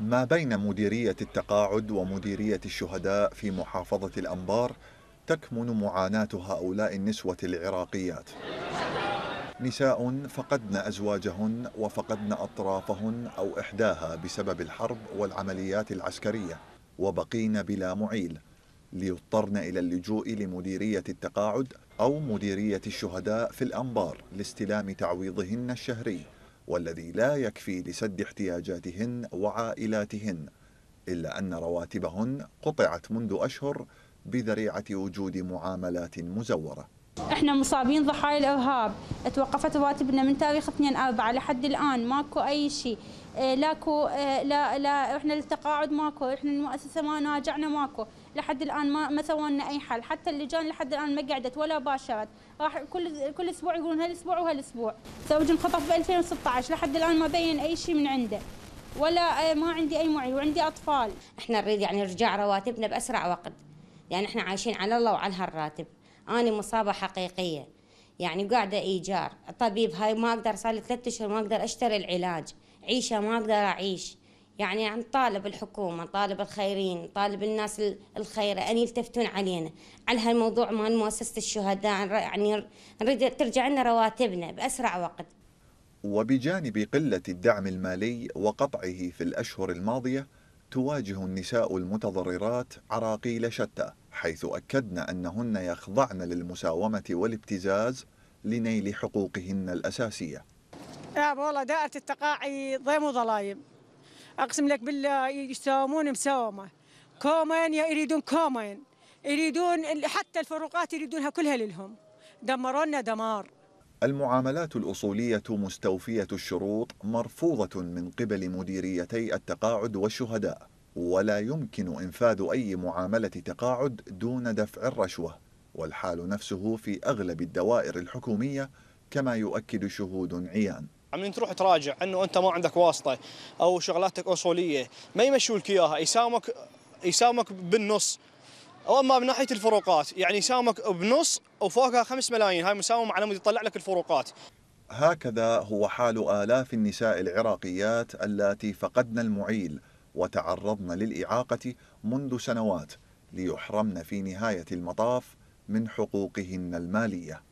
ما بين مديرية التقاعد ومديرية الشهداء في محافظة الأنبار تكمن معاناة هؤلاء النسوة العراقيات نساء فقدن أزواجهن وفقدن أطرافهن أو إحداها بسبب الحرب والعمليات العسكرية وبقين بلا معيل ليضطرن إلى اللجوء لمديرية التقاعد أو مديرية الشهداء في الأنبار لاستلام تعويضهن الشهري والذي لا يكفي لسد احتياجاتهن وعائلاتهن إلا أن رواتبهن قطعت منذ أشهر بذريعة وجود معاملات مزورة احنا مصابين ضحايا الارهاب توقفت رواتبنا من تاريخ 2 4 لحد الان ماكو اي شيء إيه، لاكو إيه، لا لا احنا التقاعد ماكو احنا المؤسسه ما ناجعنا ماكو لحد الان ما ما سووا اي حل حتى اللجان لحد الان ما قعدت ولا باشرت راح كل كل اسبوع يقولون هالاسبوع وهالاسبوع زوجي انخطف ب 2016 لحد الان ما بين اي شيء من عنده ولا إيه، ما عندي اي معي وعندي اطفال احنا نريد يعني ارجاع رواتبنا باسرع وقت لان يعني احنا عايشين على الله وعلى هالراتب أنا مصابة حقيقية يعني قاعدة إيجار طبيب هاي ما أقدر صار لي ثلاثة أشهر ما أقدر أشتري العلاج عيشة ما أقدر أعيش يعني عم طالب الحكومة طالب الخيرين طالب الناس الخيرة أن يلتفتون علينا على هالموضوع مال مؤسسة الشهداء يعني نريد ترجع لنا رواتبنا بأسرع وقت وبجانب قلة الدعم المالي وقطعه في الأشهر الماضية تواجه النساء المتضررات عراقيل شتى حيث أكدن أنهن يخضعن للمساومة والابتزاز لنيل حقوقهن الأساسية يا والله دائرة التقاعي ضيم وظلايم أقسم لك بالله يساومون مساومة كومين يريدون كومين يريدون حتى الفروقات يريدونها كلها للهم دمرونا دمار المعاملات الأصولية مستوفية الشروط مرفوضة من قبل مديريتي التقاعد والشهداء ولا يمكن إنفاذ أي معاملة تقاعد دون دفع الرشوة والحال نفسه في أغلب الدوائر الحكومية كما يؤكد شهود عيان من تروح تراجع انه انت ما عندك واسطه او شغلاتك اصوليه ما يمشوا لك اياها يساومك يساومك بالنص او اما من ناحيه الفروقات يعني يساومك بنص وفوقها 5 ملايين هاي مساومه على مود يطلع لك الفروقات هكذا هو حال آلاف النساء العراقيات اللاتي فقدن المعيل وتعرضن للإعاقة منذ سنوات ليحرمن في نهاية المطاف من حقوقهن الماليه